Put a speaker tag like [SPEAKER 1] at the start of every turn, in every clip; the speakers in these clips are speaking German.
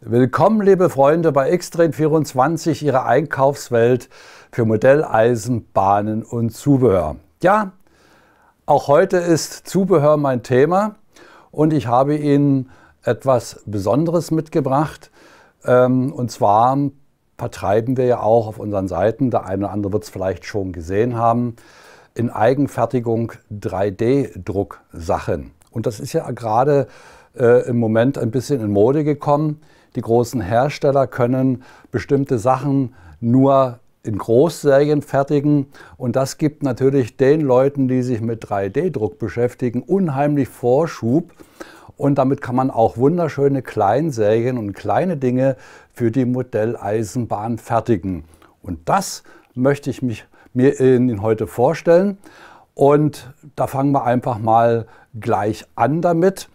[SPEAKER 1] Willkommen, liebe Freunde, bei Xtreme 24 Ihre Einkaufswelt für Modelleisen, Bahnen und Zubehör. Ja, auch heute ist Zubehör mein Thema und ich habe Ihnen etwas Besonderes mitgebracht. Ähm, und zwar vertreiben wir ja auch auf unseren Seiten, der eine oder andere wird es vielleicht schon gesehen haben, in Eigenfertigung 3D-Drucksachen. Und das ist ja gerade äh, im Moment ein bisschen in Mode gekommen. Die großen Hersteller können bestimmte Sachen nur in Großserien fertigen und das gibt natürlich den Leuten, die sich mit 3D-Druck beschäftigen, unheimlich Vorschub. Und damit kann man auch wunderschöne Kleinserien und kleine Dinge für die Modelleisenbahn fertigen. Und das möchte ich mich, mir äh, Ihnen heute vorstellen. Und da fangen wir einfach mal gleich an damit.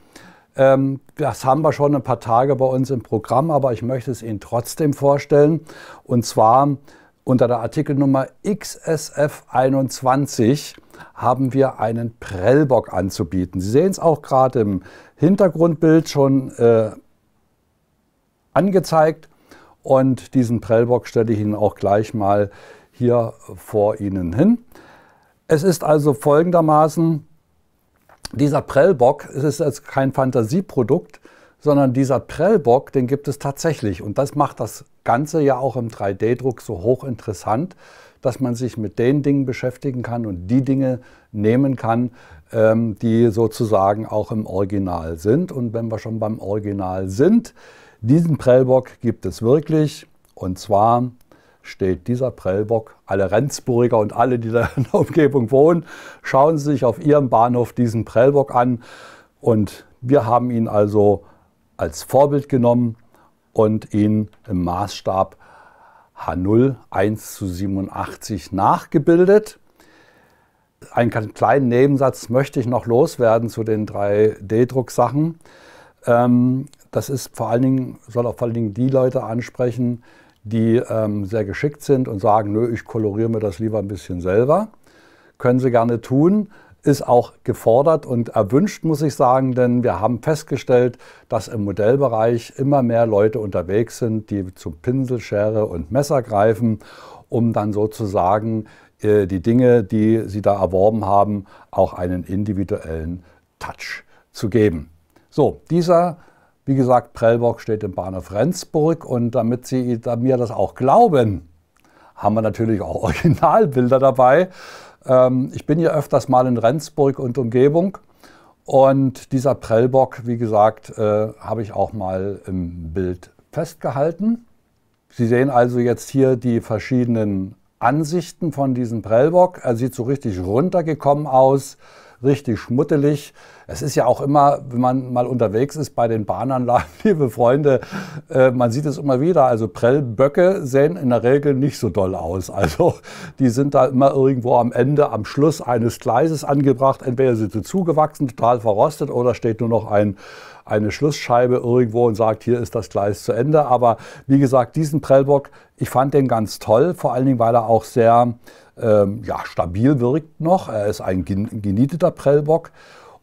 [SPEAKER 1] Ähm, das haben wir schon ein paar Tage bei uns im Programm, aber ich möchte es Ihnen trotzdem vorstellen. Und zwar unter der Artikelnummer XSF 21 haben wir einen Prellbock anzubieten. Sie sehen es auch gerade im Hintergrundbild schon äh, angezeigt. Und diesen Prellbock stelle ich Ihnen auch gleich mal hier vor Ihnen hin. Es ist also folgendermaßen, dieser Prellbock ist jetzt kein Fantasieprodukt, sondern dieser Prellbock, den gibt es tatsächlich. Und das macht das Ganze ja auch im 3D-Druck so hochinteressant, dass man sich mit den Dingen beschäftigen kann und die Dinge nehmen kann, ähm, die sozusagen auch im Original sind. Und wenn wir schon beim Original sind, diesen Prellbock gibt es wirklich. Und zwar steht dieser Prellbock. Alle Rendsburger und alle, die da in der Umgebung wohnen, schauen Sie sich auf ihrem Bahnhof diesen Prellbock an. Und wir haben ihn also als Vorbild genommen und ihn im Maßstab H0 1 zu 87 nachgebildet. Einen kleinen Nebensatz möchte ich noch loswerden zu den 3D-Drucksachen. Ähm, das ist vor allen Dingen, soll auch vor allen Dingen die Leute ansprechen, die ähm, sehr geschickt sind und sagen, nö, ich koloriere mir das lieber ein bisschen selber. Können sie gerne tun, ist auch gefordert und erwünscht, muss ich sagen, denn wir haben festgestellt, dass im Modellbereich immer mehr Leute unterwegs sind, die zum Pinsel, Schere und Messer greifen, um dann sozusagen äh, die Dinge, die sie da erworben haben, auch einen individuellen Touch zu geben. So, dieser wie gesagt, Prellbock steht im Bahnhof Rendsburg und damit Sie mir das auch glauben, haben wir natürlich auch Originalbilder dabei. Ähm, ich bin hier öfters mal in Rendsburg und Umgebung und dieser Prellbock, wie gesagt, äh, habe ich auch mal im Bild festgehalten. Sie sehen also jetzt hier die verschiedenen Ansichten von diesem Prellbock. Er sieht so richtig runtergekommen aus richtig schmuttelig. Es ist ja auch immer, wenn man mal unterwegs ist bei den Bahnanlagen, liebe Freunde, äh, man sieht es immer wieder. Also Prellböcke sehen in der Regel nicht so doll aus. Also die sind da immer irgendwo am Ende, am Schluss eines Gleises angebracht. Entweder sind sie zugewachsen, total verrostet oder steht nur noch ein eine Schlussscheibe irgendwo und sagt, hier ist das Gleis zu Ende. Aber wie gesagt, diesen Prellbock, ich fand den ganz toll, vor allen Dingen, weil er auch sehr, ähm, ja, stabil wirkt noch. Er ist ein genieteter Prellbock.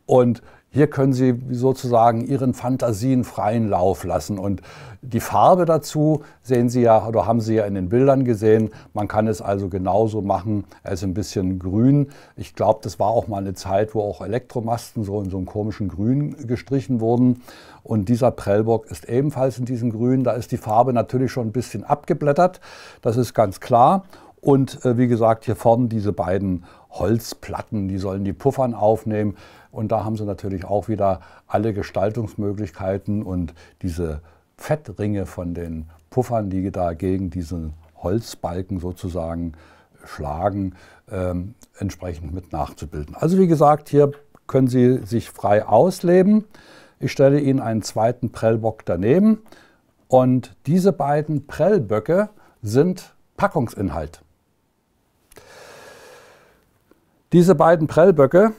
[SPEAKER 1] Und hier können Sie sozusagen Ihren Fantasien freien Lauf lassen. Und die Farbe dazu sehen Sie ja oder haben Sie ja in den Bildern gesehen. Man kann es also genauso machen. Er ist ein bisschen grün. Ich glaube, das war auch mal eine Zeit, wo auch Elektromasten so in so einem komischen Grün gestrichen wurden. Und dieser Prellbock ist ebenfalls in diesem Grün. Da ist die Farbe natürlich schon ein bisschen abgeblättert. Das ist ganz klar. Und äh, wie gesagt, hier vorne diese beiden Holzplatten, die sollen die Puffern aufnehmen. Und da haben sie natürlich auch wieder alle Gestaltungsmöglichkeiten und diese Fettringe von den Puffern, die da gegen diesen Holzbalken sozusagen schlagen, ähm, entsprechend mit nachzubilden. Also wie gesagt, hier können Sie sich frei ausleben. Ich stelle Ihnen einen zweiten Prellbock daneben und diese beiden Prellböcke sind Packungsinhalt. Diese beiden Prellböcke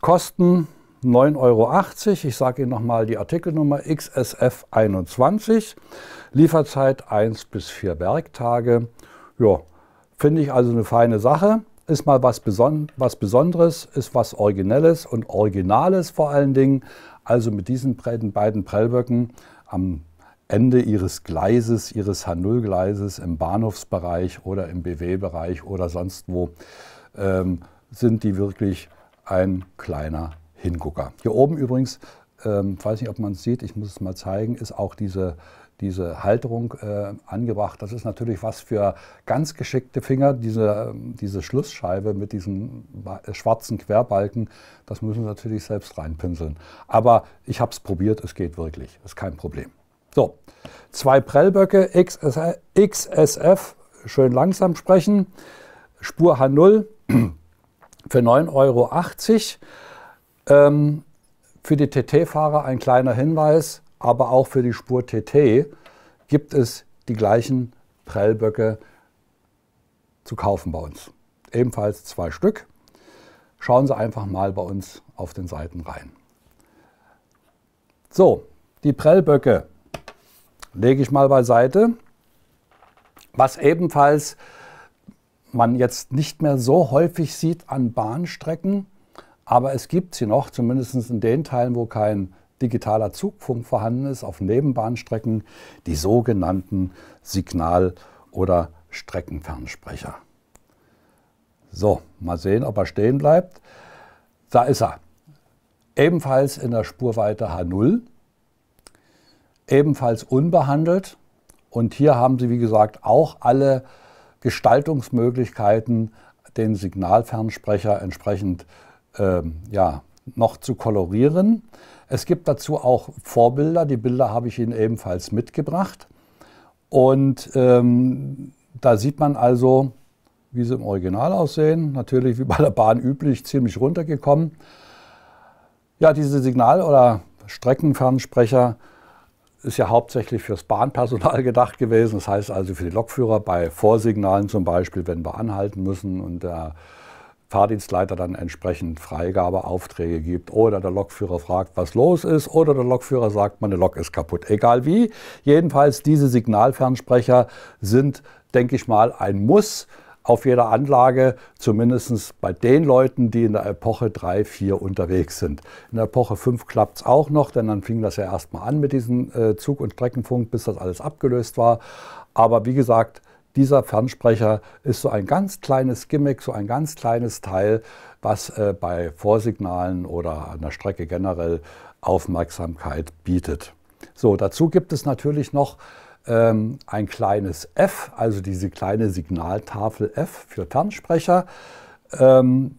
[SPEAKER 1] kosten 9,80 Euro. Ich sage Ihnen nochmal die Artikelnummer XSF 21. Lieferzeit 1 bis 4 Werktage. Ja, finde ich also eine feine Sache. Ist mal was, Beson was Besonderes, ist was Originelles und Originales vor allen Dingen. Also mit diesen beiden Prellböcken am Ende ihres Gleises, ihres H0-Gleises im Bahnhofsbereich oder im BW-Bereich oder sonst wo. Ähm, sind die wirklich ein kleiner Hingucker. Hier oben übrigens, ähm, weiß nicht, ob man es sieht, ich muss es mal zeigen, ist auch diese, diese Halterung äh, angebracht. Das ist natürlich was für ganz geschickte Finger, diese, ähm, diese Schlussscheibe mit diesen äh, schwarzen Querbalken, das müssen wir natürlich selbst reinpinseln. Aber ich habe es probiert, es geht wirklich, ist kein Problem. So, zwei Prellböcke, XSF, schön langsam sprechen, Spur H0 für 9,80 Euro. Ähm, für die TT-Fahrer ein kleiner Hinweis, aber auch für die Spur TT gibt es die gleichen Prellböcke zu kaufen bei uns. Ebenfalls zwei Stück. Schauen Sie einfach mal bei uns auf den Seiten rein. So, die Prellböcke lege ich mal beiseite. Was ebenfalls man jetzt nicht mehr so häufig sieht an Bahnstrecken, aber es gibt sie noch, zumindest in den Teilen, wo kein digitaler Zugfunk vorhanden ist, auf Nebenbahnstrecken, die sogenannten Signal- oder Streckenfernsprecher. So, mal sehen, ob er stehen bleibt. Da ist er. Ebenfalls in der Spurweite H0, ebenfalls unbehandelt. Und hier haben sie, wie gesagt, auch alle Gestaltungsmöglichkeiten, den Signalfernsprecher entsprechend ähm, ja, noch zu kolorieren. Es gibt dazu auch Vorbilder, die Bilder habe ich Ihnen ebenfalls mitgebracht. Und ähm, da sieht man also, wie sie im Original aussehen. Natürlich, wie bei der Bahn üblich, ziemlich runtergekommen. Ja, diese Signal- oder Streckenfernsprecher ist ja hauptsächlich fürs Bahnpersonal gedacht gewesen. Das heißt also für die Lokführer bei Vorsignalen zum Beispiel, wenn wir anhalten müssen und der Fahrdienstleiter dann entsprechend Freigabeaufträge gibt oder der Lokführer fragt, was los ist oder der Lokführer sagt, meine Lok ist kaputt. Egal wie, jedenfalls diese Signalfernsprecher sind, denke ich mal, ein Muss auf jeder Anlage, zumindest bei den Leuten, die in der Epoche 3, 4 unterwegs sind. In der Epoche 5 klappt es auch noch, denn dann fing das ja erstmal an mit diesem äh, Zug- und Streckenfunk, bis das alles abgelöst war. Aber wie gesagt, dieser Fernsprecher ist so ein ganz kleines Gimmick, so ein ganz kleines Teil, was äh, bei Vorsignalen oder an der Strecke generell Aufmerksamkeit bietet. So, dazu gibt es natürlich noch ähm, ein kleines F, also diese kleine Signaltafel F für Fernsprecher. Ähm,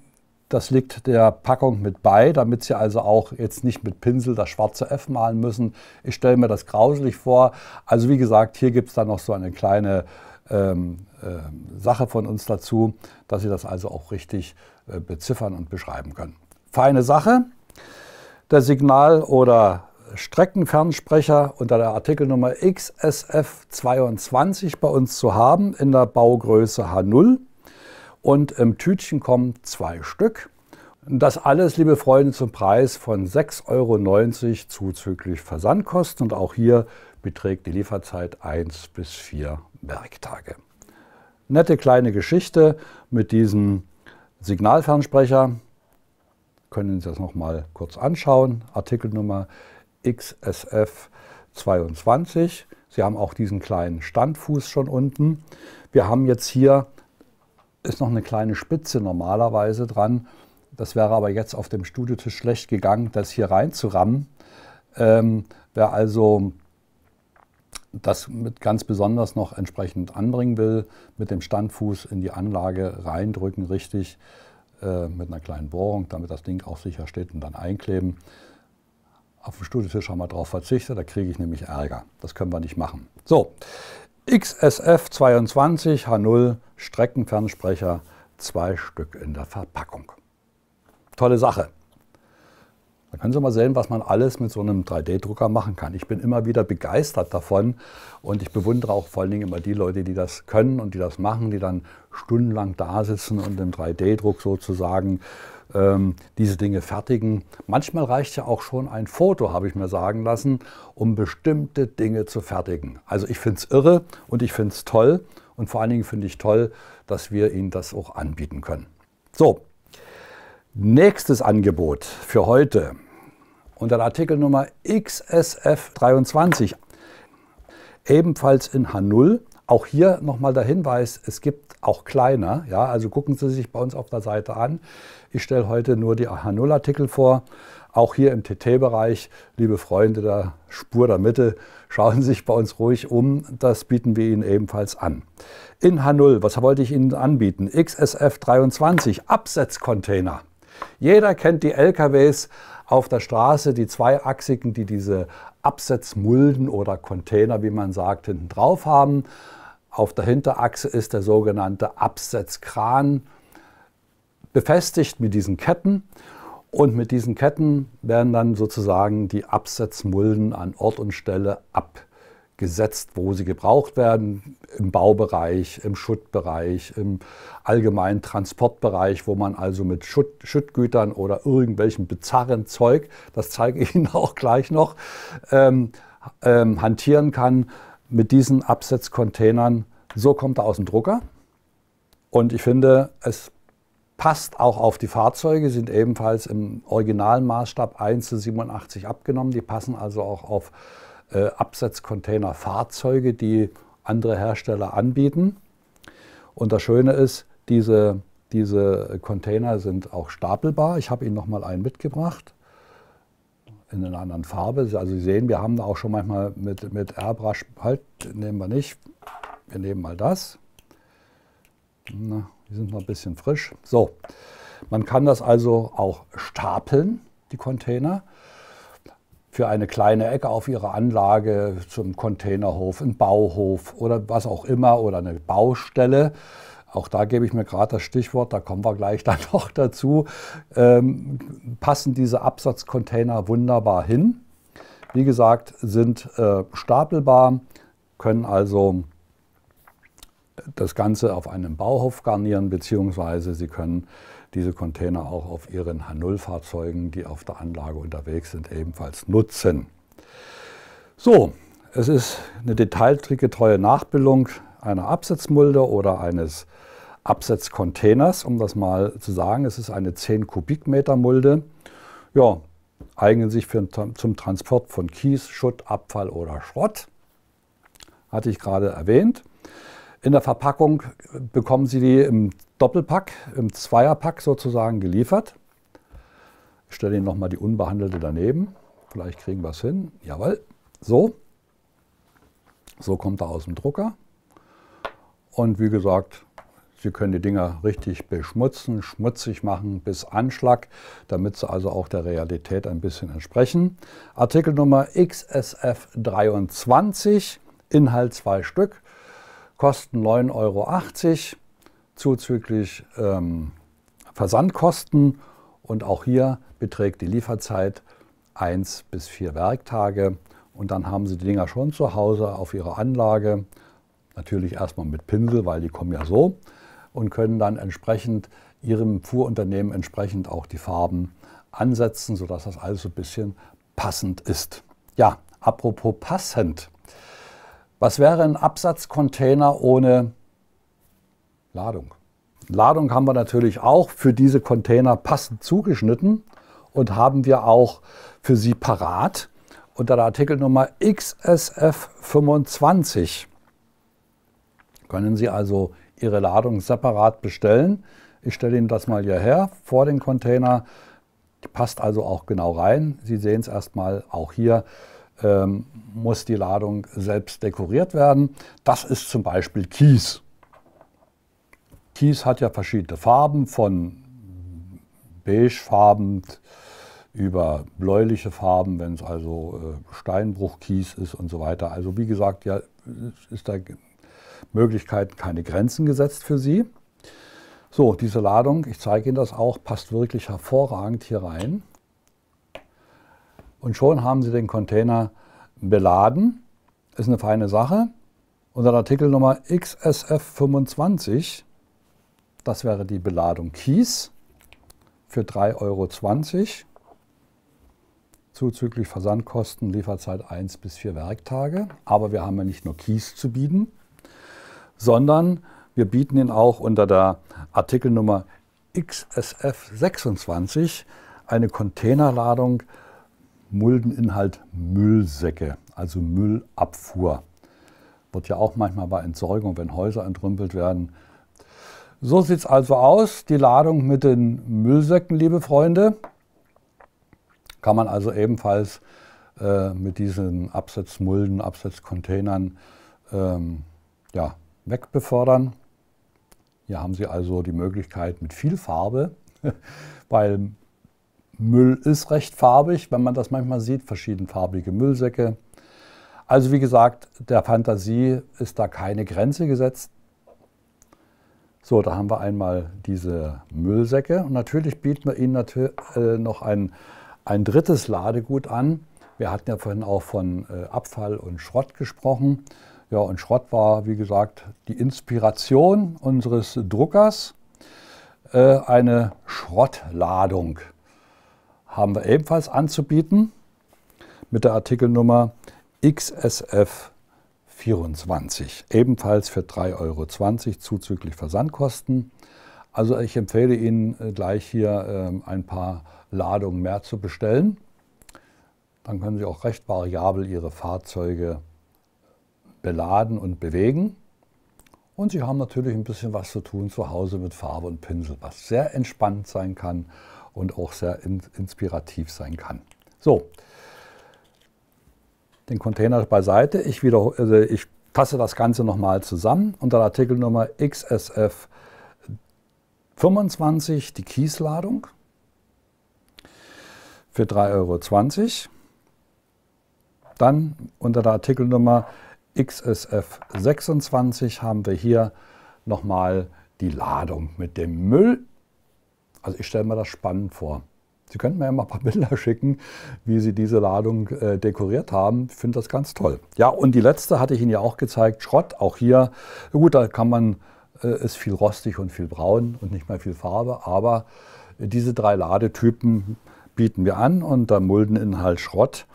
[SPEAKER 1] das liegt der Packung mit bei, damit Sie also auch jetzt nicht mit Pinsel das schwarze F malen müssen. Ich stelle mir das grauselig vor. Also wie gesagt, hier gibt es dann noch so eine kleine ähm, äh, Sache von uns dazu, dass Sie das also auch richtig äh, beziffern und beschreiben können. Feine Sache. Der Signal- oder Streckenfernsprecher unter der Artikelnummer XSF22 bei uns zu haben in der Baugröße H0 und im Tütchen kommen zwei Stück. Das alles, liebe Freunde, zum Preis von 6,90 Euro zuzüglich Versandkosten und auch hier beträgt die Lieferzeit 1 bis 4 Werktage. Nette kleine Geschichte mit diesem Signalfernsprecher. Können Sie das nochmal kurz anschauen. Artikelnummer XSF 22. Sie haben auch diesen kleinen Standfuß schon unten. Wir haben jetzt hier, ist noch eine kleine Spitze normalerweise dran. Das wäre aber jetzt auf dem Studiotisch schlecht gegangen, das hier reinzurammen. Ähm, wer also das mit ganz besonders noch entsprechend anbringen will, mit dem Standfuß in die Anlage reindrücken, richtig, äh, mit einer kleinen Bohrung, damit das Ding auch sicher steht und dann einkleben auf dem Studiotisch haben wir darauf verzichtet, da kriege ich nämlich Ärger. Das können wir nicht machen. So, XSF22 H0 Streckenfernsprecher, zwei Stück in der Verpackung. Tolle Sache. Da können Sie mal sehen, was man alles mit so einem 3D-Drucker machen kann. Ich bin immer wieder begeistert davon und ich bewundere auch vor allen Dingen immer die Leute, die das können und die das machen, die dann stundenlang da sitzen und im 3D-Druck sozusagen ähm, diese Dinge fertigen. Manchmal reicht ja auch schon ein Foto, habe ich mir sagen lassen, um bestimmte Dinge zu fertigen. Also ich finde es irre und ich finde es toll und vor allen Dingen finde ich toll, dass wir Ihnen das auch anbieten können. So, nächstes Angebot für heute unter der Artikelnummer XSF 23, ebenfalls in H0 auch hier nochmal der Hinweis, es gibt auch kleiner, ja, also gucken Sie sich bei uns auf der Seite an. Ich stelle heute nur die AH0-Artikel vor. Auch hier im TT-Bereich, liebe Freunde der Spur der Mitte, schauen Sie sich bei uns ruhig um. Das bieten wir Ihnen ebenfalls an. In H0, was wollte ich Ihnen anbieten? XSF23, Absetzcontainer. Jeder kennt die LKWs auf der Straße, die zweiachsigen, die diese Absetzmulden oder Container, wie man sagt, hinten drauf haben. Auf der Hinterachse ist der sogenannte Absetzkran befestigt mit diesen Ketten. Und mit diesen Ketten werden dann sozusagen die Absetzmulden an Ort und Stelle abgesetzt gesetzt, wo sie gebraucht werden, im Baubereich, im Schuttbereich, im allgemeinen Transportbereich, wo man also mit Schutt, Schüttgütern oder irgendwelchem bizarren Zeug, das zeige ich Ihnen auch gleich noch, ähm, ähm, hantieren kann mit diesen Absetzcontainern. So kommt er aus dem Drucker. Und ich finde, es passt auch auf die Fahrzeuge, sind ebenfalls im originalen Maßstab 1 zu 87 abgenommen. Die passen also auch auf äh, Absatzcontainer-Fahrzeuge, die andere Hersteller anbieten. Und das Schöne ist, diese, diese Container sind auch stapelbar. Ich habe Ihnen noch mal einen mitgebracht in einer anderen Farbe. Also Sie sehen, wir haben da auch schon manchmal mit, mit Airbrush, halt, nehmen wir nicht, wir nehmen mal das. Na, die sind noch ein bisschen frisch. So, man kann das also auch stapeln, die Container für eine kleine Ecke auf ihrer Anlage zum Containerhof, ein Bauhof oder was auch immer oder eine Baustelle. Auch da gebe ich mir gerade das Stichwort, da kommen wir gleich dann noch dazu. Ähm, passen diese Absatzcontainer wunderbar hin. Wie gesagt, sind äh, stapelbar, können also das Ganze auf einem Bauhof garnieren, beziehungsweise Sie können diese Container auch auf ihren H0-Fahrzeugen, die auf der Anlage unterwegs sind, ebenfalls nutzen. So, es ist eine detailgetreue Nachbildung einer Absetzmulde oder eines Absetzcontainers, um das mal zu sagen. Es ist eine 10 Kubikmeter Mulde. Ja, eignen sich für, zum Transport von Kies, Schutt, Abfall oder Schrott. Hatte ich gerade erwähnt. In der Verpackung bekommen Sie die im Doppelpack, im Zweierpack sozusagen geliefert. Ich stelle Ihnen nochmal die unbehandelte daneben. Vielleicht kriegen wir es hin. Jawohl. So. So kommt er aus dem Drucker. Und wie gesagt, Sie können die Dinger richtig beschmutzen, schmutzig machen bis Anschlag, damit sie also auch der Realität ein bisschen entsprechen. Artikelnummer XSF 23, Inhalt zwei Stück kosten 9,80 Euro zuzüglich ähm, Versandkosten und auch hier beträgt die Lieferzeit 1 bis 4 Werktage und dann haben Sie die Dinger schon zu Hause auf Ihrer Anlage, natürlich erstmal mit Pinsel, weil die kommen ja so und können dann entsprechend Ihrem Fuhrunternehmen entsprechend auch die Farben ansetzen, sodass das alles so ein bisschen passend ist. Ja, apropos passend. Was wäre ein Absatzcontainer ohne Ladung? Ladung haben wir natürlich auch für diese Container passend zugeschnitten und haben wir auch für sie parat unter der Artikelnummer XSF25. Können Sie also Ihre Ladung separat bestellen. Ich stelle Ihnen das mal hierher vor den Container. Die passt also auch genau rein. Sie sehen es erstmal auch hier ähm, muss die Ladung selbst dekoriert werden. Das ist zum Beispiel Kies. Kies hat ja verschiedene Farben, von beigefarben über bläuliche Farben, wenn es also äh, Steinbruchkies ist und so weiter. Also wie gesagt, ja, ist da Möglichkeit, keine Grenzen gesetzt für Sie. So, diese Ladung, ich zeige Ihnen das auch, passt wirklich hervorragend hier rein. Und schon haben sie den Container beladen. Ist eine feine Sache. Unter Artikelnummer XSF25, das wäre die Beladung Kies für 3,20 Euro. Zuzüglich Versandkosten, Lieferzeit 1 bis 4 Werktage. Aber wir haben ja nicht nur Kies zu bieten, sondern wir bieten ihn auch unter der Artikelnummer XSF26 eine Containerladung Muldeninhalt Müllsäcke, also Müllabfuhr. Wird ja auch manchmal bei Entsorgung, wenn Häuser entrümpelt werden. So sieht es also aus, die Ladung mit den Müllsäcken, liebe Freunde. Kann man also ebenfalls äh, mit diesen Absatzmulden, Absatzcontainern ähm, ja, wegbefördern. Hier haben Sie also die Möglichkeit mit viel Farbe, weil Müll ist recht farbig, wenn man das manchmal sieht, verschiedenfarbige Müllsäcke. Also wie gesagt, der Fantasie ist da keine Grenze gesetzt. So, da haben wir einmal diese Müllsäcke und natürlich bieten wir Ihnen äh, noch ein, ein drittes Ladegut an. Wir hatten ja vorhin auch von äh, Abfall und Schrott gesprochen. Ja, und Schrott war, wie gesagt, die Inspiration unseres Druckers, äh, eine Schrottladung haben wir ebenfalls anzubieten mit der Artikelnummer XSF 24, ebenfalls für 3,20 Euro zuzüglich Versandkosten. Also ich empfehle Ihnen äh, gleich hier ähm, ein paar Ladungen mehr zu bestellen. Dann können Sie auch recht variabel Ihre Fahrzeuge beladen und bewegen. Und Sie haben natürlich ein bisschen was zu tun zu Hause mit Farbe und Pinsel, was sehr entspannt sein kann und auch sehr in, inspirativ sein kann. So, den Container beiseite. Ich, also ich fasse das Ganze nochmal zusammen unter Artikelnummer XSF 25, die Kiesladung für 3,20 Euro. Dann unter der Artikelnummer XSF 26 haben wir hier nochmal die Ladung mit dem Müll also ich stelle mir das spannend vor. Sie könnten mir ja mal ein paar Bilder schicken, wie Sie diese Ladung äh, dekoriert haben. Ich finde das ganz toll. Ja, und die letzte hatte ich Ihnen ja auch gezeigt, Schrott. Auch hier, gut, da kann man, äh, ist viel rostig und viel braun und nicht mehr viel Farbe, aber diese drei Ladetypen bieten wir an und der Muldeninhalt Schrott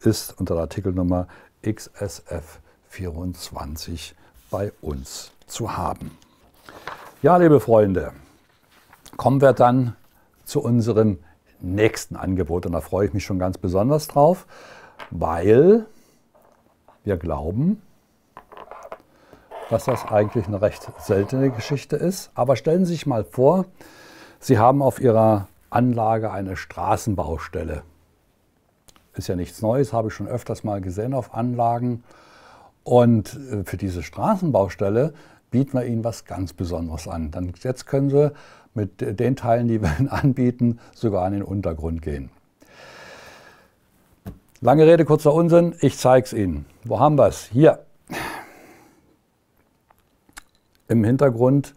[SPEAKER 1] ist unter der Artikelnummer XSF24 bei uns zu haben. Ja, liebe Freunde, kommen wir dann zu unserem nächsten Angebot. Und da freue ich mich schon ganz besonders drauf, weil wir glauben, dass das eigentlich eine recht seltene Geschichte ist. Aber stellen Sie sich mal vor, Sie haben auf Ihrer Anlage eine Straßenbaustelle. Ist ja nichts Neues, habe ich schon öfters mal gesehen auf Anlagen. Und äh, für diese Straßenbaustelle bieten wir Ihnen was ganz Besonderes an. Dann jetzt können Sie mit den Teilen, die wir anbieten, sogar in den Untergrund gehen. Lange Rede, kurzer Unsinn, ich zeige es Ihnen. Wo haben wir es? Hier. Im Hintergrund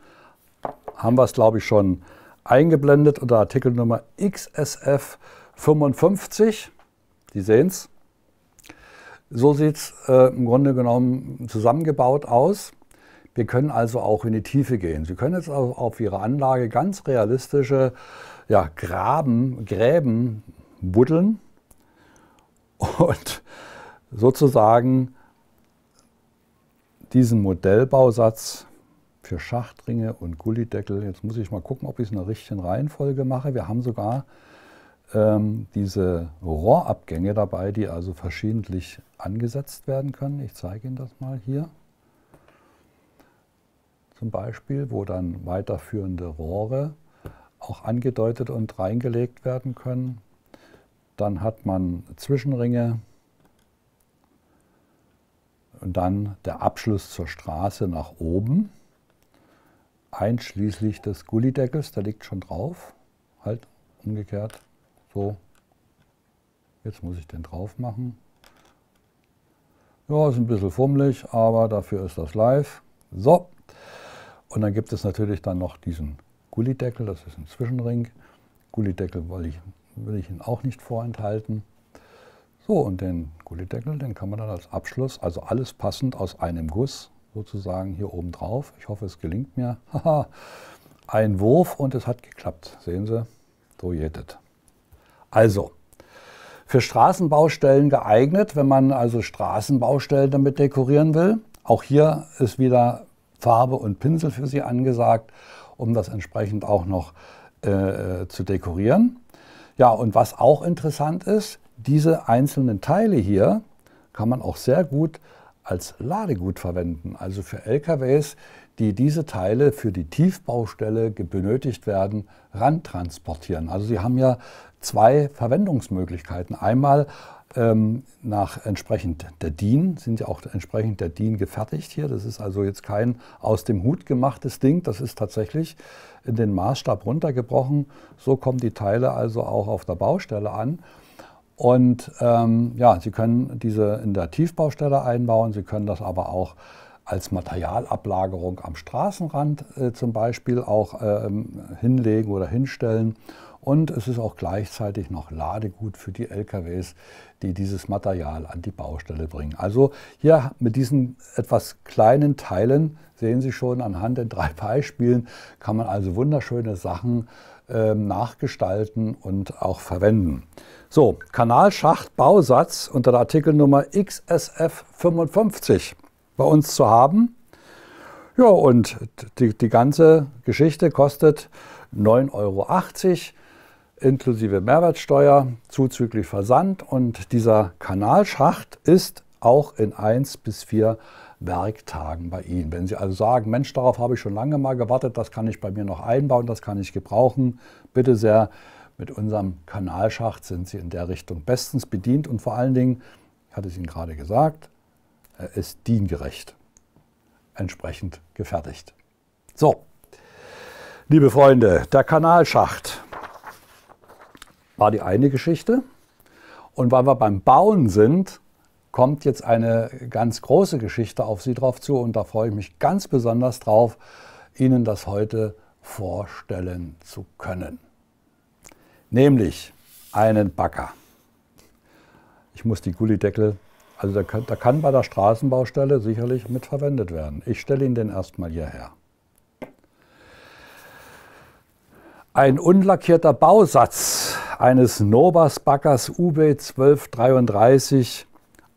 [SPEAKER 1] haben wir es, glaube ich, schon eingeblendet unter Artikelnummer XSF 55. Sie sehen es. So sieht es äh, im Grunde genommen zusammengebaut aus. Wir können also auch in die Tiefe gehen. Sie können jetzt also auf Ihre Anlage ganz realistische ja, Graben, Gräben buddeln und sozusagen diesen Modellbausatz für Schachtringe und Gullideckel, jetzt muss ich mal gucken, ob ich es in der richtigen Reihenfolge mache. Wir haben sogar ähm, diese Rohrabgänge dabei, die also verschiedentlich angesetzt werden können. Ich zeige Ihnen das mal hier zum Beispiel, wo dann weiterführende Rohre auch angedeutet und reingelegt werden können. Dann hat man Zwischenringe und dann der Abschluss zur Straße nach oben, einschließlich des Gullideckels, der liegt schon drauf, halt umgekehrt, so. Jetzt muss ich den drauf machen. Ja, ist ein bisschen fummelig, aber dafür ist das live. So, und dann gibt es natürlich dann noch diesen Gullideckel, das ist ein Zwischenring. Gullideckel will ich, will ich Ihnen auch nicht vorenthalten. So, und den Gullideckel, den kann man dann als Abschluss, also alles passend aus einem Guss sozusagen hier oben drauf. Ich hoffe, es gelingt mir. Haha, ein Wurf und es hat geklappt. Sehen Sie, so jettet. Also, für Straßenbaustellen geeignet, wenn man also Straßenbaustellen damit dekorieren will. Auch hier ist wieder Farbe und Pinsel für Sie angesagt, um das entsprechend auch noch äh, zu dekorieren. Ja, und was auch interessant ist, diese einzelnen Teile hier kann man auch sehr gut als Ladegut verwenden, also für LKWs, die diese Teile für die Tiefbaustelle benötigt werden, rantransportieren. Also Sie haben ja zwei Verwendungsmöglichkeiten. Einmal ähm, nach entsprechend der DIN, sind ja auch entsprechend der DIN gefertigt hier. Das ist also jetzt kein aus dem Hut gemachtes Ding, das ist tatsächlich in den Maßstab runtergebrochen. So kommen die Teile also auch auf der Baustelle an. Und ähm, ja, Sie können diese in der Tiefbaustelle einbauen, Sie können das aber auch als Materialablagerung am Straßenrand äh, zum Beispiel auch ähm, hinlegen oder hinstellen. Und es ist auch gleichzeitig noch Ladegut für die LKWs, die dieses Material an die Baustelle bringen. Also hier mit diesen etwas kleinen Teilen, sehen Sie schon anhand der drei Beispielen, kann man also wunderschöne Sachen äh, nachgestalten und auch verwenden. So, Kanalschacht Bausatz unter der Artikelnummer XSF 55 bei uns zu haben. Ja, und die, die ganze Geschichte kostet 9,80 Euro inklusive Mehrwertsteuer, zuzüglich Versand. Und dieser Kanalschacht ist auch in 1 bis 4 Werktagen bei Ihnen. Wenn Sie also sagen, Mensch, darauf habe ich schon lange mal gewartet, das kann ich bei mir noch einbauen, das kann ich gebrauchen, bitte sehr, mit unserem Kanalschacht sind Sie in der Richtung bestens bedient und vor allen Dingen, ich hatte es Ihnen gerade gesagt, ist diengerecht entsprechend gefertigt. So, liebe Freunde, der Kanalschacht war die eine Geschichte. Und weil wir beim Bauen sind, kommt jetzt eine ganz große Geschichte auf Sie drauf zu und da freue ich mich ganz besonders drauf, Ihnen das heute vorstellen zu können. Nämlich einen Bagger. Ich muss die Gullideckel also der, kann, kann bei der Straßenbaustelle sicherlich mit verwendet werden. Ich stelle ihn denn erstmal hierher. Ein unlackierter Bausatz eines Novas Backers UB 1233,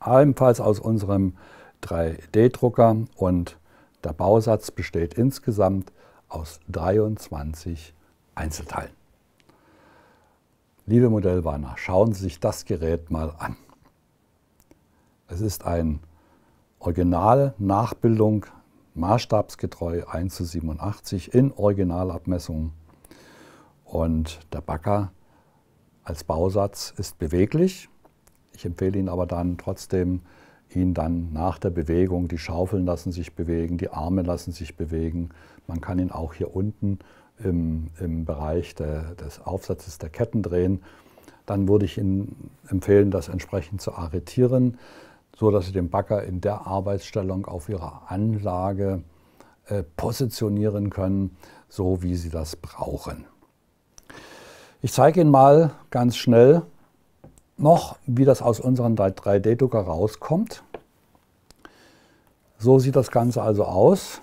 [SPEAKER 1] ebenfalls aus unserem 3D-Drucker und der Bausatz besteht insgesamt aus 23 Einzelteilen. Liebe Modellwarner, schauen Sie sich das Gerät mal an. Es ist ein Original-Nachbildung, maßstabsgetreu 1 zu 87 in Originalabmessung. Und der Bagger als Bausatz ist beweglich. Ich empfehle Ihnen aber dann trotzdem, ihn dann nach der Bewegung, die Schaufeln lassen sich bewegen, die Arme lassen sich bewegen. Man kann ihn auch hier unten im, im Bereich der, des Aufsatzes der Ketten drehen. Dann würde ich Ihnen empfehlen, das entsprechend zu arretieren so dass sie den Bagger in der Arbeitsstellung auf ihrer Anlage äh, positionieren können, so wie sie das brauchen. Ich zeige Ihnen mal ganz schnell noch, wie das aus unserem 3D-Drucker rauskommt. So sieht das Ganze also aus.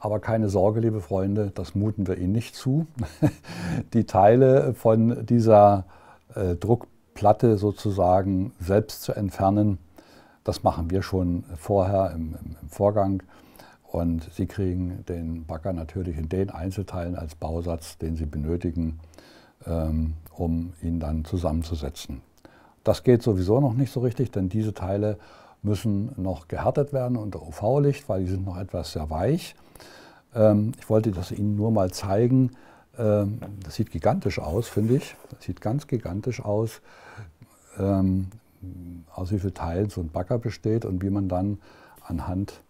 [SPEAKER 1] Aber keine Sorge, liebe Freunde, das muten wir Ihnen nicht zu. Die Teile von dieser äh, Druck Platte sozusagen selbst zu entfernen. Das machen wir schon vorher im, im Vorgang. Und Sie kriegen den Bagger natürlich in den Einzelteilen als Bausatz, den Sie benötigen, ähm, um ihn dann zusammenzusetzen. Das geht sowieso noch nicht so richtig, denn diese Teile müssen noch gehärtet werden unter UV-Licht, weil die sind noch etwas sehr weich. Ähm, ich wollte das Ihnen nur mal zeigen, ähm, das sieht gigantisch aus, finde ich. Das sieht ganz gigantisch aus, ähm, aus wie viel Teilen so ein Bagger besteht und wie man dann anhand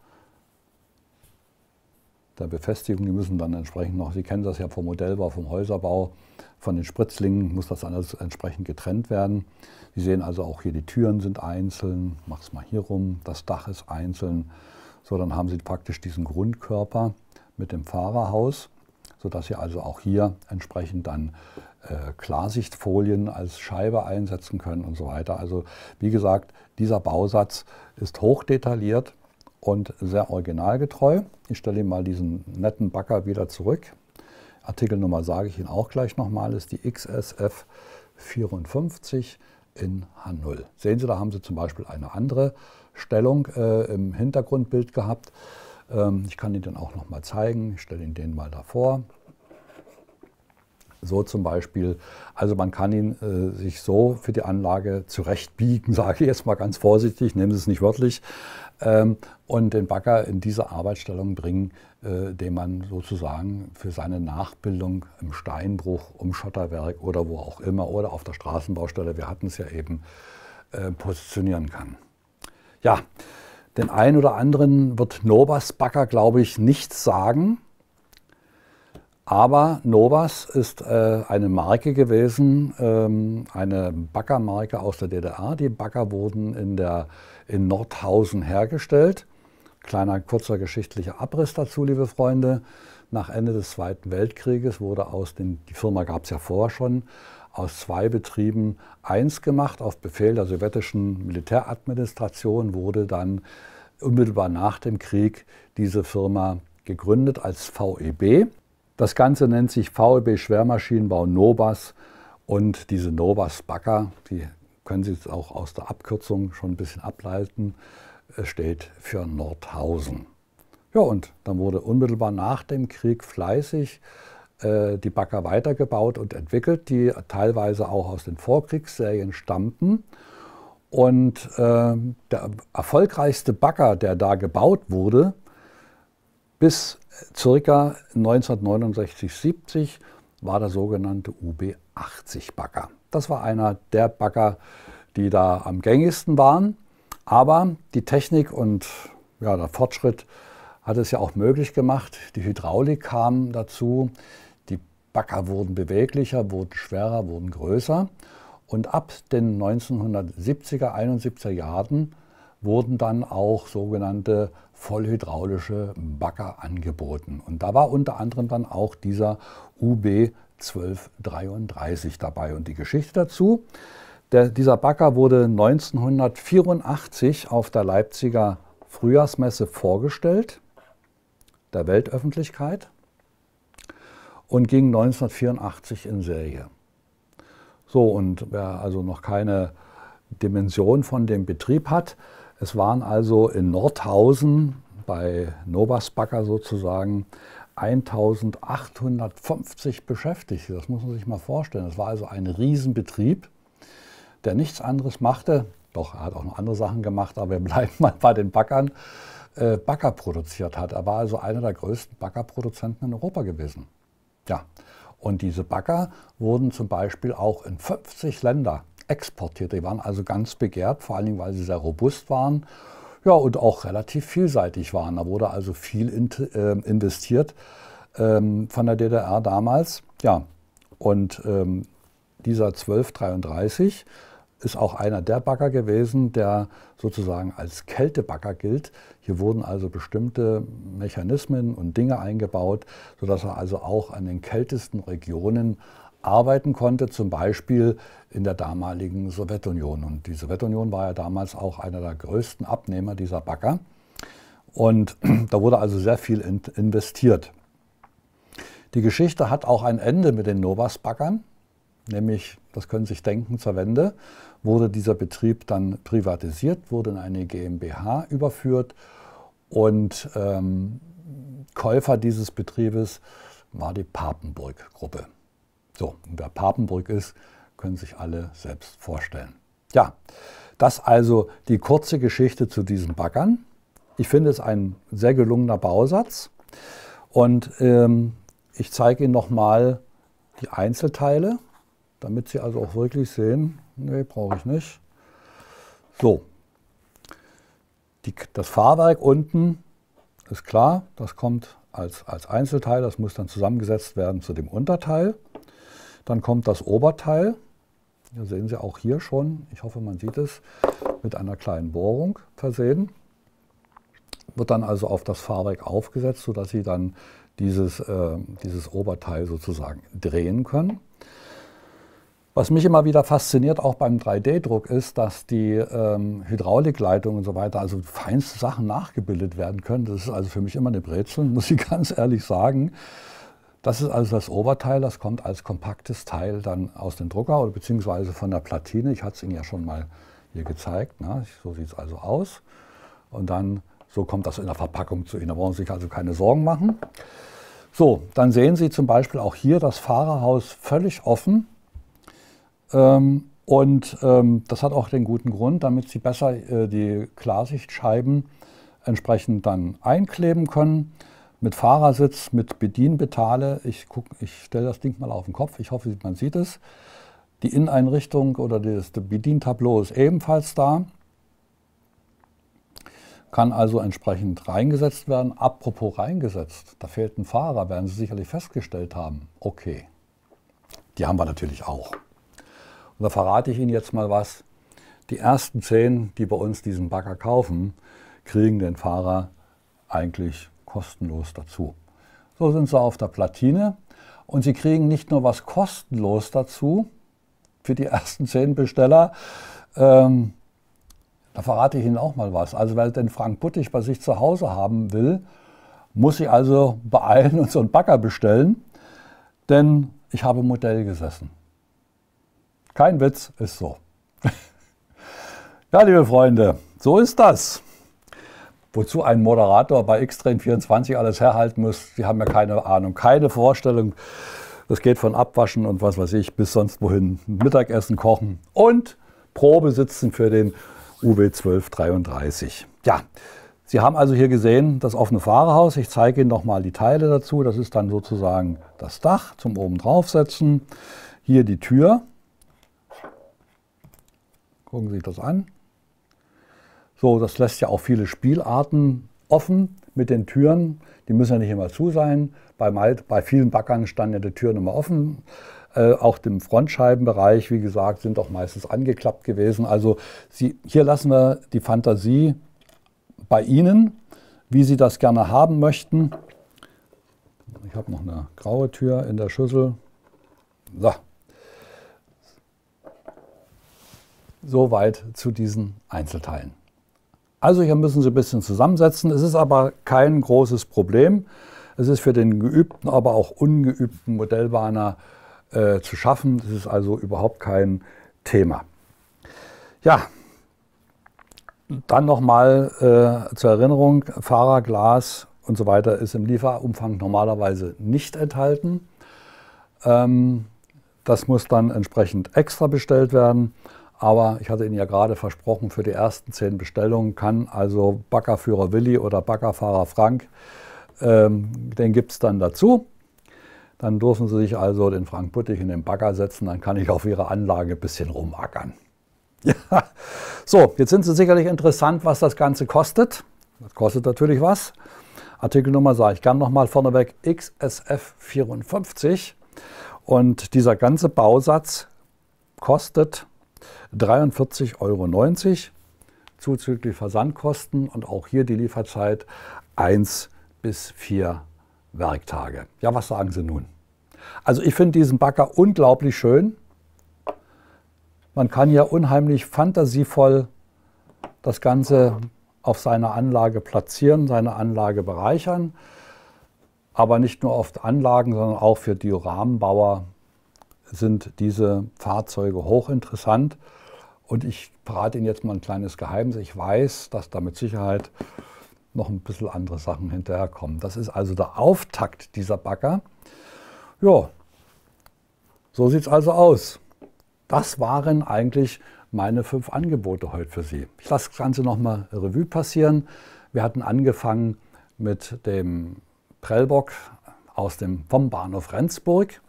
[SPEAKER 1] der Befestigung, die müssen dann entsprechend noch, Sie kennen das ja vom Modellbau, vom Häuserbau, von den Spritzlingen muss das alles entsprechend getrennt werden. Sie sehen also auch hier, die Türen sind einzeln, es mal hier rum, das Dach ist einzeln. So, dann haben Sie praktisch diesen Grundkörper mit dem Fahrerhaus sodass Sie also auch hier entsprechend dann äh, Klarsichtfolien als Scheibe einsetzen können und so weiter. Also wie gesagt, dieser Bausatz ist hochdetailliert und sehr originalgetreu. Ich stelle Ihnen mal diesen netten Backer wieder zurück. Artikelnummer sage ich Ihnen auch gleich nochmal, ist die XSF 54 in H0. Sehen Sie, da haben Sie zum Beispiel eine andere Stellung äh, im Hintergrundbild gehabt. Ähm, ich kann ihn dann auch noch mal zeigen. Ich stelle ihn den mal davor. So zum Beispiel, also man kann ihn äh, sich so für die Anlage zurechtbiegen, sage ich jetzt mal ganz vorsichtig, nehmen Sie es nicht wörtlich, ähm, und den Bagger in diese Arbeitsstellung bringen, äh, den man sozusagen für seine Nachbildung im Steinbruch, um Schotterwerk oder wo auch immer oder auf der Straßenbaustelle, wir hatten es ja eben, äh, positionieren kann. Ja, den einen oder anderen wird Novas Backer, glaube ich, nichts sagen. Aber Novas ist äh, eine Marke gewesen, ähm, eine Backermarke aus der DDR. Die Backer wurden in, der, in Nordhausen hergestellt. Kleiner kurzer geschichtlicher Abriss dazu, liebe Freunde. Nach Ende des Zweiten Weltkrieges wurde aus den, die Firma gab es ja vorher schon, aus zwei Betrieben eins gemacht. Auf Befehl der sowjetischen Militäradministration wurde dann unmittelbar nach dem Krieg diese Firma gegründet als VEB. Das Ganze nennt sich VEB Schwermaschinenbau Nobas und diese Nobas Bagger, die können Sie jetzt auch aus der Abkürzung schon ein bisschen ableiten, äh, steht für Nordhausen. Ja, und dann wurde unmittelbar nach dem Krieg fleißig äh, die Bagger weitergebaut und entwickelt, die teilweise auch aus den Vorkriegsserien stammten. Und äh, der erfolgreichste Bagger, der da gebaut wurde, bis circa 1969, 70 war der sogenannte UB80-Bagger. Das war einer der Bagger, die da am gängigsten waren. Aber die Technik und ja, der Fortschritt hat es ja auch möglich gemacht. Die Hydraulik kam dazu Bagger wurden beweglicher, wurden schwerer, wurden größer. Und ab den 1970er, 71er Jahren wurden dann auch sogenannte vollhydraulische Bagger angeboten. Und da war unter anderem dann auch dieser UB 1233 dabei. Und die Geschichte dazu, der, dieser Bagger wurde 1984 auf der Leipziger Frühjahrsmesse vorgestellt, der Weltöffentlichkeit und ging 1984 in Serie. So, und wer also noch keine Dimension von dem Betrieb hat, es waren also in Nordhausen bei Nobasbacker sozusagen 1850 Beschäftigte. Das muss man sich mal vorstellen. Das war also ein Riesenbetrieb, der nichts anderes machte. Doch, er hat auch noch andere Sachen gemacht, aber wir bleiben mal bei den Backern. Äh, Backer produziert hat. Er war also einer der größten Backerproduzenten in Europa gewesen. Ja. Und diese Bagger wurden zum Beispiel auch in 50 Länder exportiert. Die waren also ganz begehrt, vor allen Dingen, weil sie sehr robust waren ja, und auch relativ vielseitig waren. Da wurde also viel in, äh, investiert ähm, von der DDR damals. Ja, und ähm, dieser 1233 ist auch einer der Bagger gewesen, der sozusagen als Kältebagger gilt. Hier wurden also bestimmte Mechanismen und Dinge eingebaut, sodass er also auch an den kältesten Regionen arbeiten konnte, zum Beispiel in der damaligen Sowjetunion. Und die Sowjetunion war ja damals auch einer der größten Abnehmer dieser Bagger. Und da wurde also sehr viel investiert. Die Geschichte hat auch ein Ende mit den Novas-Baggern, nämlich, das können Sie sich denken, zur Wende wurde dieser Betrieb dann privatisiert, wurde in eine GmbH überführt und ähm, Käufer dieses Betriebes war die Papenburg-Gruppe. So, und wer Papenburg ist, können sich alle selbst vorstellen. Ja, das also die kurze Geschichte zu diesen Baggern. Ich finde es ein sehr gelungener Bausatz und ähm, ich zeige Ihnen nochmal die Einzelteile, damit Sie also auch wirklich sehen, Nee, brauche ich nicht. So, Die, das Fahrwerk unten ist klar, das kommt als, als Einzelteil, das muss dann zusammengesetzt werden zu dem Unterteil. Dann kommt das Oberteil, hier sehen Sie auch hier schon, ich hoffe man sieht es, mit einer kleinen Bohrung versehen. Wird dann also auf das Fahrwerk aufgesetzt, sodass Sie dann dieses, äh, dieses Oberteil sozusagen drehen können. Was mich immer wieder fasziniert, auch beim 3D-Druck, ist, dass die ähm, Hydraulikleitungen und so weiter, also feinste Sachen nachgebildet werden können. Das ist also für mich immer eine Brezel, muss ich ganz ehrlich sagen. Das ist also das Oberteil, das kommt als kompaktes Teil dann aus dem Drucker oder beziehungsweise von der Platine. Ich hatte es Ihnen ja schon mal hier gezeigt. Ne? So sieht es also aus. Und dann, so kommt das in der Verpackung zu Ihnen. Da brauchen Sie sich also keine Sorgen machen. So, dann sehen Sie zum Beispiel auch hier das Fahrerhaus völlig offen. Ähm, und ähm, das hat auch den guten Grund, damit Sie besser äh, die Klarsichtscheiben entsprechend dann einkleben können. Mit Fahrersitz, mit Bedienpedale. Ich, guck, ich stelle das Ding mal auf den Kopf. Ich hoffe, man sieht es. Die Inneneinrichtung oder das Bedientableau ist ebenfalls da. Kann also entsprechend reingesetzt werden. Apropos reingesetzt, da fehlt ein Fahrer, werden Sie sicherlich festgestellt haben. Okay, die haben wir natürlich auch. Und da verrate ich Ihnen jetzt mal was. Die ersten zehn, die bei uns diesen Bagger kaufen, kriegen den Fahrer eigentlich kostenlos dazu. So sind sie auf der Platine und sie kriegen nicht nur was kostenlos dazu für die ersten zehn Besteller, ähm, da verrate ich Ihnen auch mal was. Also wer den Frank Buttig bei sich zu Hause haben will, muss sich also beeilen und so einen Bagger bestellen, denn ich habe Modell gesessen. Kein Witz, ist so. ja, liebe Freunde, so ist das. Wozu ein Moderator bei Xtrain24 alles herhalten muss, Sie haben ja keine Ahnung, keine Vorstellung. Das geht von Abwaschen und was weiß ich bis sonst wohin. Mittagessen kochen und Probesitzen für den UW 1233. Ja, Sie haben also hier gesehen das offene Fahrerhaus. Ich zeige Ihnen nochmal die Teile dazu. Das ist dann sozusagen das Dach zum oben draufsetzen. Hier die Tür. Gucken Sie sich das an. So, das lässt ja auch viele Spielarten offen mit den Türen. Die müssen ja nicht immer zu sein. Bei, bei vielen Backern standen ja die Türen immer offen. Äh, auch im Frontscheibenbereich, wie gesagt, sind auch meistens angeklappt gewesen. Also Sie, hier lassen wir die Fantasie bei Ihnen, wie Sie das gerne haben möchten. Ich habe noch eine graue Tür in der Schüssel. So, Soweit zu diesen Einzelteilen. Also hier müssen Sie ein bisschen zusammensetzen. Es ist aber kein großes Problem. Es ist für den geübten, aber auch ungeübten Modellbahner äh, zu schaffen. Das ist also überhaupt kein Thema. Ja, dann nochmal äh, zur Erinnerung, Fahrer, Glas und so weiter ist im Lieferumfang normalerweise nicht enthalten. Ähm, das muss dann entsprechend extra bestellt werden. Aber ich hatte Ihnen ja gerade versprochen, für die ersten zehn Bestellungen kann also Baggerführer Willi oder Baggerfahrer Frank, ähm, den gibt es dann dazu. Dann dürfen Sie sich also den Frank Buttig in den Bagger setzen, dann kann ich auf Ihre Anlage ein bisschen rumackern. Ja. So, jetzt sind Sie sicherlich interessant, was das Ganze kostet. Das kostet natürlich was. Artikelnummer sage ich gern nochmal vorneweg XSF 54. Und dieser ganze Bausatz kostet 43,90 Euro zuzüglich Versandkosten und auch hier die Lieferzeit 1 bis 4 Werktage. Ja, was sagen Sie nun? Also ich finde diesen Bagger unglaublich schön. Man kann ja unheimlich fantasievoll das Ganze auf seiner Anlage platzieren, seine Anlage bereichern. Aber nicht nur auf Anlagen, sondern auch für Dioramenbauer sind diese Fahrzeuge hochinteressant. Und ich verrate Ihnen jetzt mal ein kleines Geheimnis. Ich weiß, dass da mit Sicherheit noch ein bisschen andere Sachen hinterherkommen. Das ist also der Auftakt dieser Bagger. Ja, so sieht es also aus. Das waren eigentlich meine fünf Angebote heute für Sie. Ich lasse das Ganze nochmal Revue passieren. Wir hatten angefangen mit dem Prellbock aus dem, vom Bahnhof Rendsburg.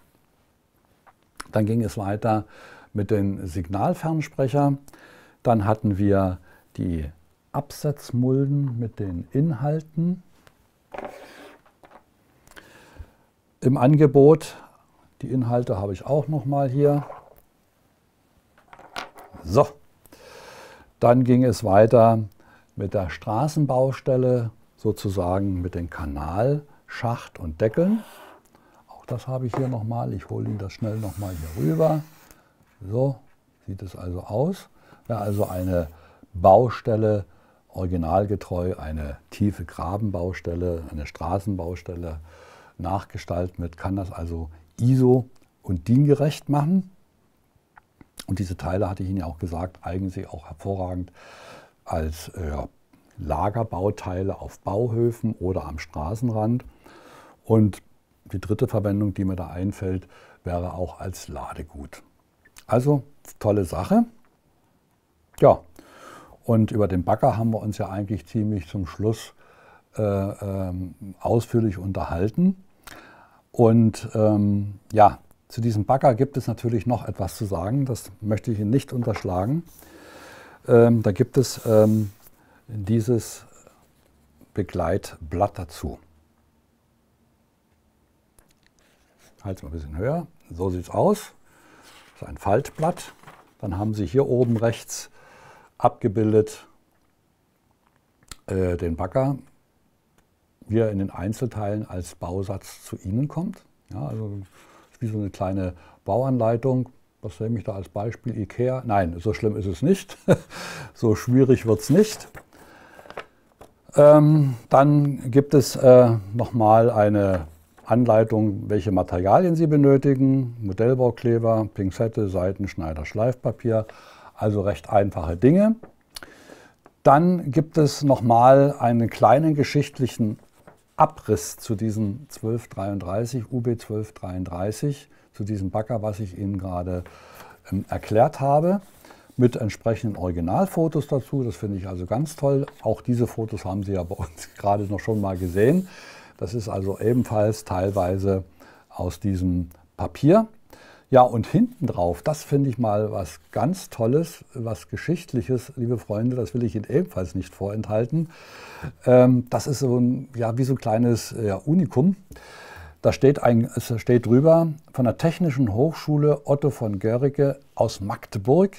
[SPEAKER 1] Dann ging es weiter mit den Signalfernsprecher. Dann hatten wir die Absatzmulden mit den Inhalten. Im Angebot, die Inhalte habe ich auch nochmal hier. So, dann ging es weiter mit der Straßenbaustelle, sozusagen mit den Kanalschacht und Deckeln das habe ich hier nochmal. Ich hole ihn das schnell nochmal hier rüber. So sieht es also aus. Ja, also eine Baustelle, originalgetreu, eine tiefe Grabenbaustelle, eine Straßenbaustelle nachgestalten wird, kann das also ISO und DIN gerecht machen. Und diese Teile, hatte ich Ihnen ja auch gesagt, eignen sich auch hervorragend als äh, Lagerbauteile auf Bauhöfen oder am Straßenrand. Und die dritte Verwendung, die mir da einfällt, wäre auch als Ladegut. Also tolle Sache. Ja, und über den Bagger haben wir uns ja eigentlich ziemlich zum Schluss äh, ähm, ausführlich unterhalten. Und ähm, ja, zu diesem Bagger gibt es natürlich noch etwas zu sagen, das möchte ich Ihnen nicht unterschlagen. Ähm, da gibt es ähm, dieses Begleitblatt dazu. halte es mal ein bisschen höher. So sieht es aus. Das ist ein Faltblatt. Dann haben Sie hier oben rechts abgebildet äh, den Bagger, wie er in den Einzelteilen als Bausatz zu Ihnen kommt. Ja, also wie so eine kleine Bauanleitung. Was nehme ich da als Beispiel? IKEA. Nein, so schlimm ist es nicht. so schwierig wird es nicht. Ähm, dann gibt es äh, nochmal eine Anleitung, welche Materialien Sie benötigen, Modellbaukleber, Pinzette, Seitenschneider, Schleifpapier, also recht einfache Dinge. Dann gibt es nochmal einen kleinen geschichtlichen Abriss zu diesem 1233, UB 1233, zu diesem Bagger, was ich Ihnen gerade ähm, erklärt habe, mit entsprechenden Originalfotos dazu. Das finde ich also ganz toll. Auch diese Fotos haben Sie ja bei uns gerade noch schon mal gesehen. Das ist also ebenfalls teilweise aus diesem Papier. Ja, und hinten drauf, das finde ich mal was ganz Tolles, was Geschichtliches, liebe Freunde, das will ich Ihnen ebenfalls nicht vorenthalten. Ähm, das ist so ein, ja, wie so ein kleines ja, Unikum. Da steht, ein, es steht drüber von der Technischen Hochschule Otto von Görricke aus Magdeburg.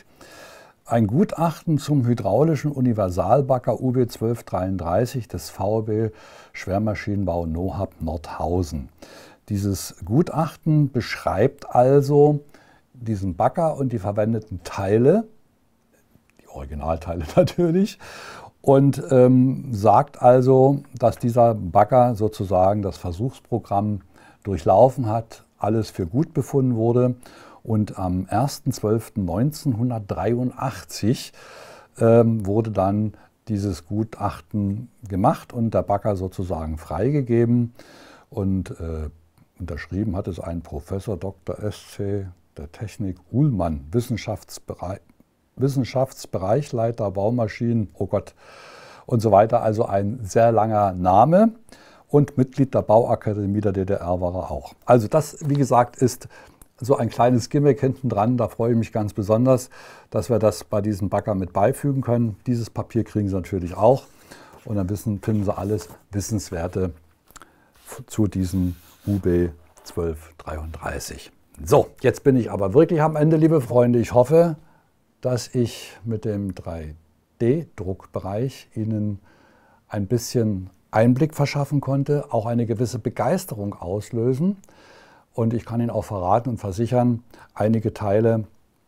[SPEAKER 1] Ein Gutachten zum hydraulischen Universalbagger UB 1233 des VW Schwermaschinenbau NOHAB Nordhausen. Dieses Gutachten beschreibt also diesen Bagger und die verwendeten Teile, die Originalteile natürlich, und ähm, sagt also, dass dieser Bagger sozusagen das Versuchsprogramm durchlaufen hat, alles für gut befunden wurde und am 1.12.1983 ähm, wurde dann dieses Gutachten gemacht und der Bagger sozusagen freigegeben. Und äh, unterschrieben hat es ein Professor Dr. S.C. der Technik Uhlmann, Wissenschaftsbereich, Wissenschaftsbereichleiter Baumaschinen, oh Gott, und so weiter. Also ein sehr langer Name und Mitglied der Bauakademie der DDR war er auch. Also das, wie gesagt, ist so ein kleines Gimmick hinten dran, da freue ich mich ganz besonders, dass wir das bei diesem Bagger mit beifügen können. Dieses Papier kriegen Sie natürlich auch und dann wissen, finden Sie alles Wissenswerte zu diesem UB 1233. So, jetzt bin ich aber wirklich am Ende, liebe Freunde. Ich hoffe, dass ich mit dem 3D-Druckbereich Ihnen ein bisschen Einblick verschaffen konnte, auch eine gewisse Begeisterung auslösen. Und ich kann Ihnen auch verraten und versichern, einige Teile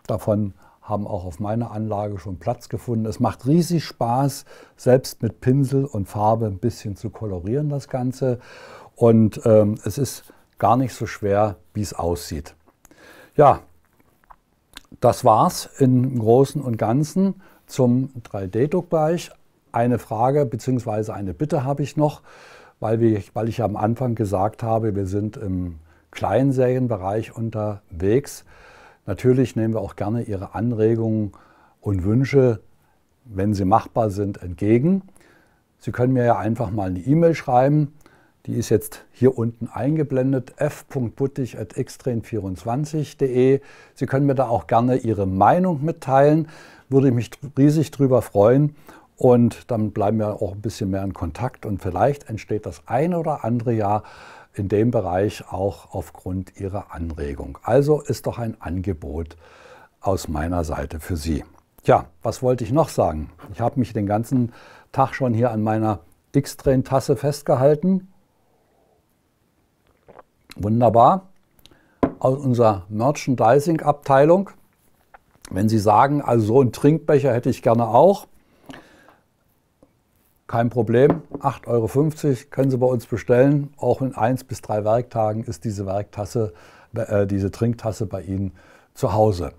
[SPEAKER 1] davon haben auch auf meiner Anlage schon Platz gefunden. Es macht riesig Spaß, selbst mit Pinsel und Farbe ein bisschen zu kolorieren das Ganze. Und ähm, es ist gar nicht so schwer, wie es aussieht. Ja, das war's im Großen und Ganzen zum 3D-Druckbereich. Eine Frage bzw. eine Bitte habe ich noch, weil, wir, weil ich am Anfang gesagt habe, wir sind im Kleinserienbereich unterwegs. Natürlich nehmen wir auch gerne Ihre Anregungen und Wünsche, wenn sie machbar sind, entgegen. Sie können mir ja einfach mal eine E-Mail schreiben. Die ist jetzt hier unten eingeblendet, f.buttig.extrem24.de. Sie können mir da auch gerne Ihre Meinung mitteilen. Würde ich mich riesig drüber freuen. Und dann bleiben wir auch ein bisschen mehr in Kontakt. Und vielleicht entsteht das eine oder andere Jahr in dem Bereich auch aufgrund Ihrer Anregung. Also ist doch ein Angebot aus meiner Seite für Sie. Tja, was wollte ich noch sagen? Ich habe mich den ganzen Tag schon hier an meiner X-Train-Tasse festgehalten. Wunderbar. Aus unserer Merchandising-Abteilung. Wenn Sie sagen, also so einen Trinkbecher hätte ich gerne auch, kein Problem, 8,50 Euro können Sie bei uns bestellen. Auch in eins bis drei Werktagen ist diese Werktasse, äh, diese Trinktasse bei Ihnen zu Hause.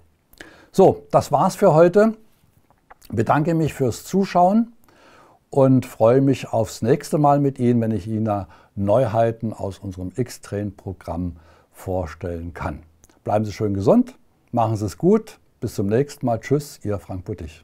[SPEAKER 1] So, das war's für heute. Bedanke mich fürs Zuschauen und freue mich aufs nächste Mal mit Ihnen, wenn ich Ihnen Neuheiten aus unserem X-Train-Programm vorstellen kann. Bleiben Sie schön gesund, machen Sie es gut. Bis zum nächsten Mal. Tschüss, Ihr Frank Buttig.